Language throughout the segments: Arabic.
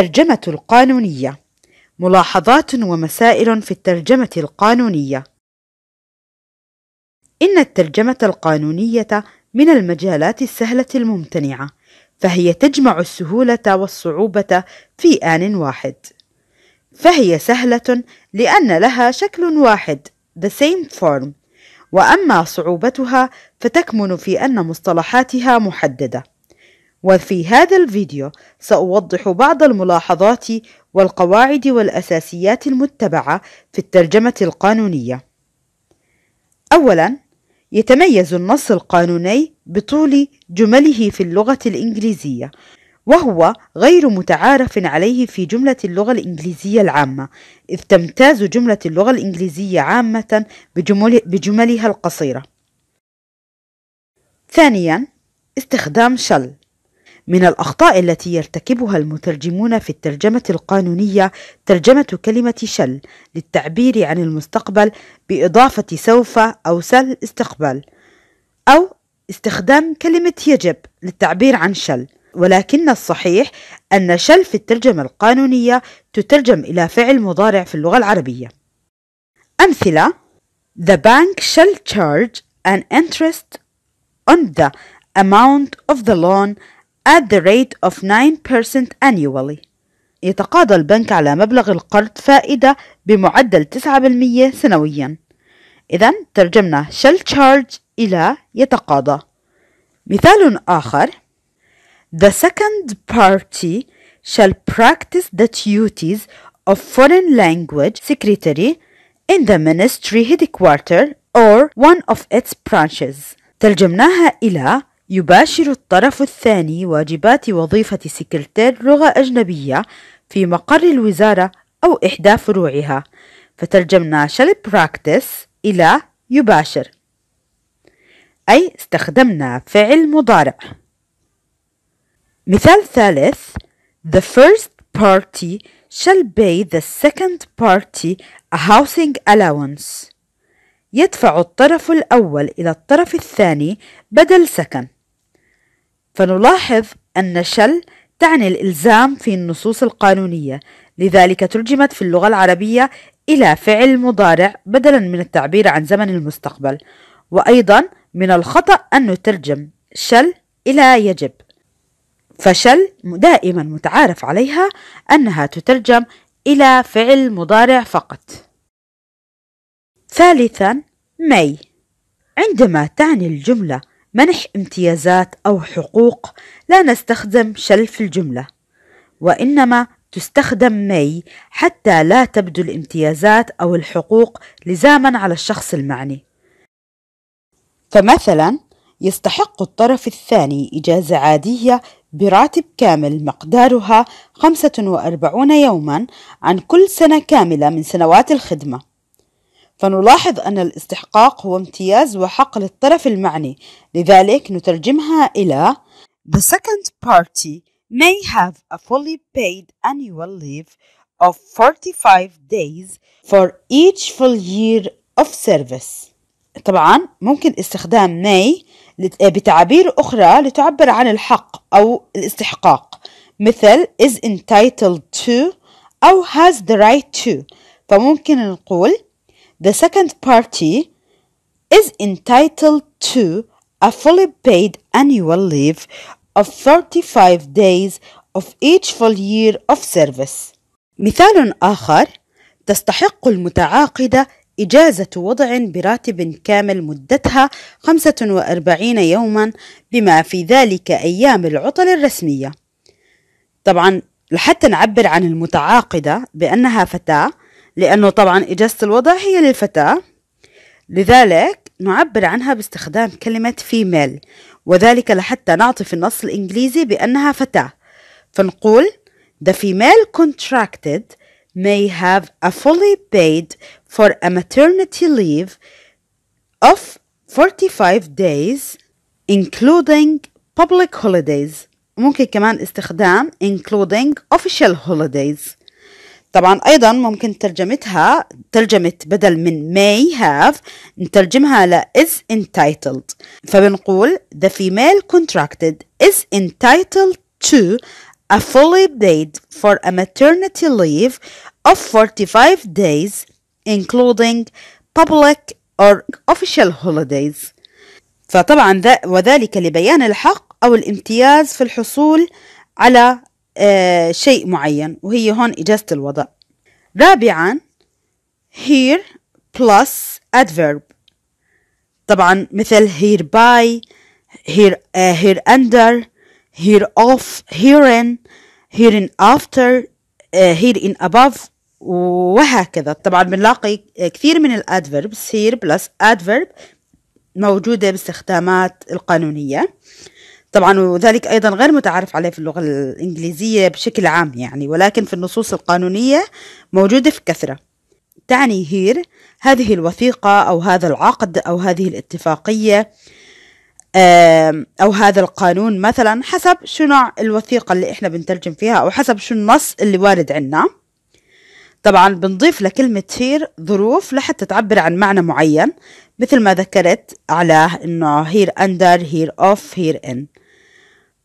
الترجمة القانونية ملاحظات ومسائل في الترجمة القانونية إن الترجمة القانونية من المجالات السهلة الممتنعة فهي تجمع السهولة والصعوبة في آن واحد فهي سهلة لأن لها شكل واحد the same form وأما صعوبتها فتكمن في أن مصطلحاتها محددة وفي هذا الفيديو سأوضح بعض الملاحظات والقواعد والأساسيات المتبعة في الترجمة القانونية أولاً يتميز النص القانوني بطول جمله في اللغة الإنجليزية وهو غير متعارف عليه في جملة اللغة الإنجليزية العامة إذ تمتاز جملة اللغة الإنجليزية عامة بجمل بجملها القصيرة ثانياً استخدام شل من الأخطاء التي يرتكبها المترجمون في الترجمة القانونية ترجمة كلمة شل للتعبير عن المستقبل بإضافة سوف أو سل استقبال أو استخدام كلمة يجب للتعبير عن شل ولكن الصحيح أن شل في الترجمة القانونية تترجم إلى فعل مضارع في اللغة العربية أمثلة The bank shall charge an interest on the amount of the loan at the rate of 9% annually يتقاضى البنك على مبلغ القرض فائدة بمعدل 9% سنويا إذا ترجمنا shall charge إلى يتقاضى مثال آخر The second party shall practice the duties of foreign language secretary in the ministry headquarter or one of its branches ترجمناها إلى يباشر الطرف الثاني واجبات وظيفة سكرتير لغة أجنبية في مقر الوزارة أو إحدى فروعها فترجمنا shall practice إلى يباشر أي استخدمنا فعل مضارع مثال ثالث The first party shall pay the second party a housing allowance يدفع الطرف الأول إلى الطرف الثاني بدل سكن فنلاحظ أن شل تعني الإلزام في النصوص القانونية لذلك ترجمت في اللغة العربية إلى فعل مضارع بدلا من التعبير عن زمن المستقبل وأيضا من الخطأ أن نترجم شل إلى يجب فشل دائما متعارف عليها أنها تترجم إلى فعل مضارع فقط ثالثا مي عندما تعني الجملة منح امتيازات أو حقوق لا نستخدم شل في الجملة وإنما تستخدم مي حتى لا تبدو الامتيازات أو الحقوق لزاما على الشخص المعني فمثلا يستحق الطرف الثاني إجازة عادية براتب كامل مقدارها 45 يوما عن كل سنة كاملة من سنوات الخدمة فنلاحظ أن الاستحقاق هو امتياز وحق للطرف المعني لذلك نترجمها إلى The second party may have a fully paid annual leave of 45 days for each full year of service طبعا ممكن استخدام may بتعابير أخرى لتعبر عن الحق أو الاستحقاق مثل is entitled to أو has the right to فممكن نقول the second party is entitled to a fully paid annual leave of 35 days of each full year of service. مثال آخر تستحق المتعاقدة إجازة وضع براتب كامل مدتها 45 يوما بما في ذلك أيام العطل الرسمية. طبعا لحتى نعبر عن المتعاقدة بأنها فتاة لأنه طبعا إجازة الوضع هي للفتاة لذلك نعبر عنها باستخدام كلمة female وذلك لحتى نعطي في النص الإنجليزي بأنها فتاة فنقول The female contracted may have a fully paid for a maternity leave of 45 days including public holidays ممكن كمان استخدام including official holidays طبعا أيضا ممكن ترجمتها ترجمه بدل من may have نترجمها ل is entitled فبنقول the female contracted is entitled to a fully paid for a maternity leave of 45 days including public or official holidays فطبعا وذلك لبيان الحق أو الامتياز في الحصول على آه، شيء معين وهي هون إجازة الوضع رابعا here plus adverb طبعا مثل hereby here, uh, here under here off herein herein after uh, آه، herein above وهكذا طبعا بنلاقي كثير من الادفيربس here plus adverb موجودة باستخدامات القانونية طبعا وذلك أيضا غير متعارف عليه في اللغة الإنجليزية بشكل عام يعني ولكن في النصوص القانونية موجودة في كثرة تعني هير هذه الوثيقة أو هذا العقد أو هذه الاتفاقية أو هذا القانون مثلا حسب شو نوع الوثيقة اللي إحنا بنترجم فيها أو حسب شو النص اللي وارد عنا طبعا بنضيف لكلمة هير ظروف لحتى تعبر عن معنى معين مثل ما ذكرت على إنه هير أندر هير أوف هير إن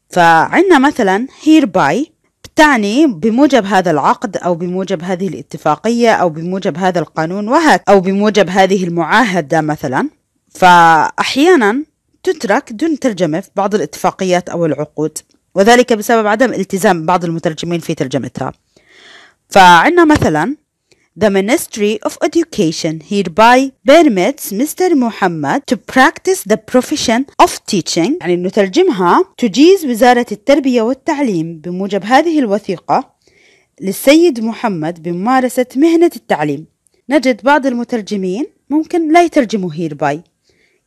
فعندنا مثلا hereby بتعني بموجب هذا العقد أو بموجب هذه الاتفاقية أو بموجب هذا القانون وهك أو بموجب هذه المعاهدة مثلا فأحيانا تترك دون ترجمة في بعض الاتفاقيات أو العقود وذلك بسبب عدم التزام بعض المترجمين في ترجمتها فعندنا مثلا The Ministry of Education hereby permits Mr. Muhammad to practice the profession of teaching يعني نترجمها تجيز وزارة التربية والتعليم بموجب هذه الوثيقة للسيد محمد بممارسة مهنة التعليم نجد بعض المترجمين ممكن لا يترجموا hereby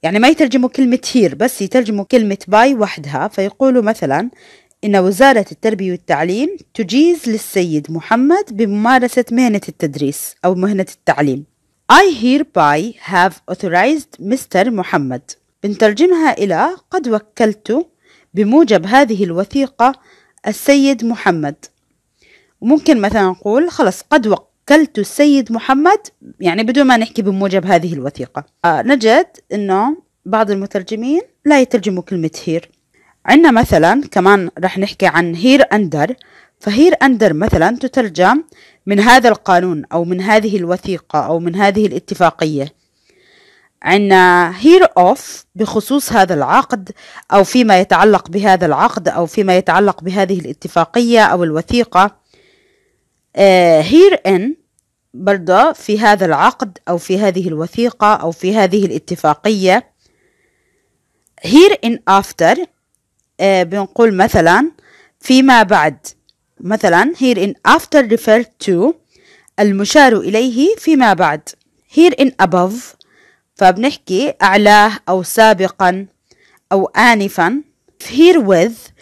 يعني ما يترجموا كلمة here بس يترجموا كلمة by وحدها فيقولوا مثلا إن وزارة التربية والتعليم تجيز للسيد محمد بممارسة مهنة التدريس أو مهنة التعليم I hereby have authorized Mr. محمد بنترجمها إلى قد وكلت بموجب هذه الوثيقة السيد محمد وممكن مثلا نقول خلص قد وكلت السيد محمد يعني بدون ما نحكي بموجب هذه الوثيقة آه نجد أنه بعض المترجمين لا يترجموا كلمة هير عندنا مثلا كمان رح نحكي عن هير أندر فهير أندر مثلا تترجم من هذا القانون أو من هذه الوثيقة أو من هذه الاتفاقية عندنا هير أوف بخصوص هذا العقد أو فيما يتعلق بهذا العقد أو فيما يتعلق بهذه الاتفاقية أو الوثيقة هير إن برضه في هذا العقد أو في هذه الوثيقة أو في هذه الاتفاقية here in after آه، بنقول مثلا فيما بعد مثلا here in after referred to المشار إليه فيما بعد here in above فبنحكي أعلاه أو سابقا أو آنفا here with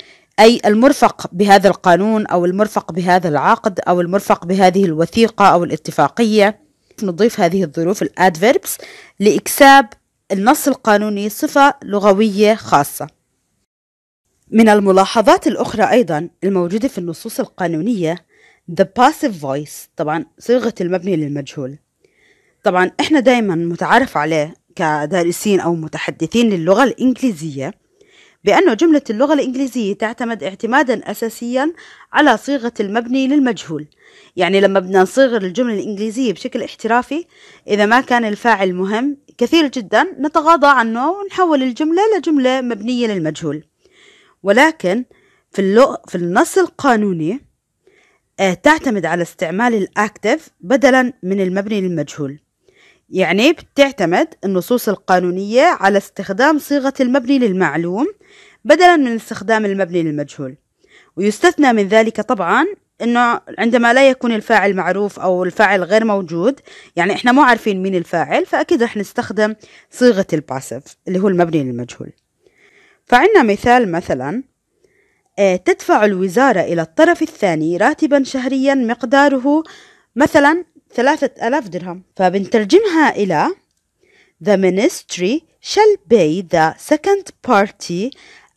أي المرفق بهذا القانون أو المرفق بهذا العقد أو المرفق بهذه الوثيقة أو الاتفاقية نضيف هذه الظروف الادفيربس لإكساب النص القانوني صفة لغوية خاصة من الملاحظات الأخرى أيضا الموجودة في النصوص القانونية the passive voice طبعا صيغة المبني للمجهول طبعا احنا دايما متعارف عليه كدارسين أو متحدثين للغة الإنجليزية بأن جملة اللغة الإنجليزية تعتمد اعتمادا أساسيا على صيغة المبني للمجهول يعني لما بدنا نصيغ الجملة الإنجليزية بشكل احترافي إذا ما كان الفاعل مهم كثير جدا نتغاضى عنه ونحول الجملة لجملة مبنية للمجهول ولكن في, اللو... في النص القانوني آه، تعتمد على استعمال الأكتف بدلا من المبني للمجهول يعني بتعتمد النصوص القانونية على استخدام صيغة المبني للمعلوم بدلا من استخدام المبني للمجهول ويستثنى من ذلك طبعا انه عندما لا يكون الفاعل معروف او الفاعل غير موجود يعني احنا مو عارفين مين الفاعل فاكيد رح نستخدم صيغه الباسف اللي هو المبني للمجهول فعنا مثال مثلا آه، تدفع الوزارة إلى الطرف الثاني راتبا شهريا مقداره مثلا ثلاثة ألاف درهم فبنترجمها إلى The ministry shall pay the second party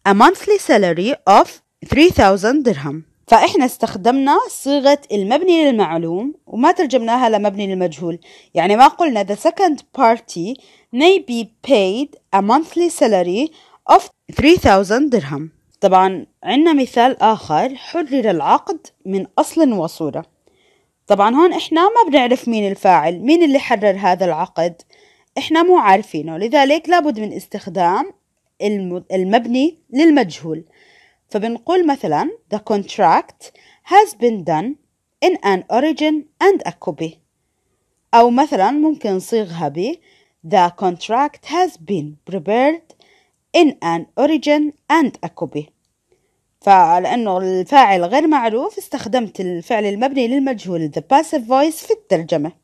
a monthly salary of 3000 درهم فإحنا استخدمنا صيغة المبني للمعلوم وما ترجمناها لمبني للمجهول يعني ما قلنا the second party may be paid a monthly salary of 3000 درهم طبعا عندنا مثال آخر حرر العقد من أصل وصورة طبعا هون إحنا ما بنعرف مين الفاعل مين اللي حرر هذا العقد إحنا مو عارفينه لذلك لابد من استخدام المبني للمجهول فبنقول مثلا the contract has been done in an origin and a copy أو مثلا ممكن نصيغها ب The contract has been prepared in an origin and a copy فلأنه الفاعل غير معروف استخدمت الفعل المبني للمجهول the passive voice في الترجمة